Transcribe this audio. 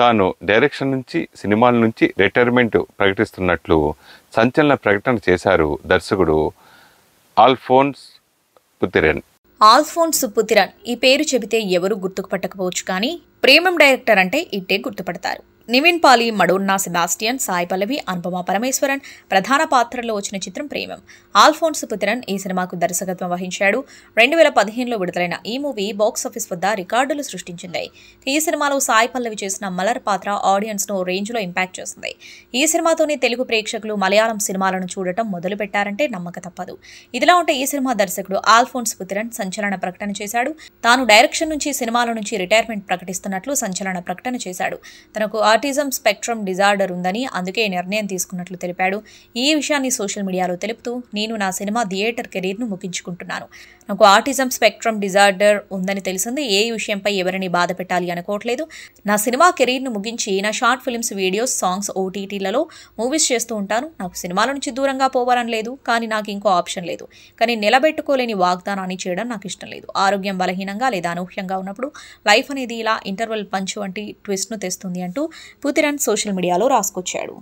తాను డైరెక్షన్ నుంచి సినిమాల నుంచి రిటైర్మెంట్ ప్రకటిస్తున్నట్లు సంచలన ప్రకటన చేశారు దర్శకుడు ఆల్ఫోన్స్ పుతిరన్ ఆల్ఫోన్స్ పుతిరన్ ఈ పేరు చెబితే ఎవరు గుర్తుకు పట్టకపోవచ్చు కానీ ప్రేమం డైరెక్టర్ అంటే ఇట్టే గుర్తుపడతారు నివిన్ పాలి మడోన్నా సెబాస్టియన్ సాయి పల్లవి అనుపమ పరమేశ్వరన్ ప్రధాన పాత్రలో వచ్చిన చిత్రం ప్రేమం ఆల్ఫోన్స్ పుత్రన్ ఈ సినిమాకు దర్శకత్వం వహించాడు రెండు వేల పదిహేనులో విడుదలైన ఈ మూవీ బాక్సాఫీస్ వద్ద రికార్డులు సృష్టించింది ఈ సినిమాలో సాయి పల్లవి చేసిన మలర్ పాత్ర ఆడియన్స్ను రేంజ్లో ఇంపాక్ట్ చేసింది ఈ సినిమాతోనే తెలుగు ప్రేక్షకులు మలయాళం సినిమాలను చూడటం మొదలు పెట్టారంటే నమ్మక తప్పదు ఇదిలా ఉంటే ఈ సినిమా దర్శకుడు ఆల్ఫోన్స్ పుత్రన్ సంచలన ప్రకటన చేశాడు తాను డైరెక్షన్ నుంచి సినిమాల నుంచి రిటైర్మెంట్ ప్రకటిస్తున్నట్లు సంచలన ప్రకటన చేశాడు తనకు ఆటిజం స్పెక్ట్రమ్ డిజార్డర్ ఉందని అందుకే నిర్ణయం తీసుకున్నట్లు తెలిపాడు ఈ విషయాన్ని సోషల్ మీడియాలో తెలుపుతూ నేను నా సినిమా థియేటర్ కెరీర్ను ముగించుకుంటున్నాను నాకు ఆటిజం స్పెక్ట్రమ్ డిజార్డర్ ఉందని తెలిసింది ఏ విషయంపై ఎవరిని బాధ పెట్టాలి అనుకోవట్లేదు నా సినిమా కెరీర్ను ముగించి నా షార్ట్ ఫిల్మ్స్ వీడియోస్ సాంగ్స్ ఓటీటీలలో మూవీస్ చేస్తూ ఉంటాను నాకు సినిమాల నుంచి దూరంగా పోవాలని లేదు కానీ నాకు ఇంకో ఆప్షన్ లేదు కానీ నిలబెట్టుకోలేని వాగ్దానాన్ని చేయడం నాకు ఇష్టం లేదు ఆరోగ్యం బలహీనంగా లేదా అనూహ్యంగా ఉన్నప్పుడు లైఫ్ అనేది ఇలా ఇంటర్వెల్ పంచ్ వంటి ట్విస్ట్ను తెస్తుంది అంటూ పూతిరాజ్ సోషల్ మీడియాలో రాసుకొచ్చాడు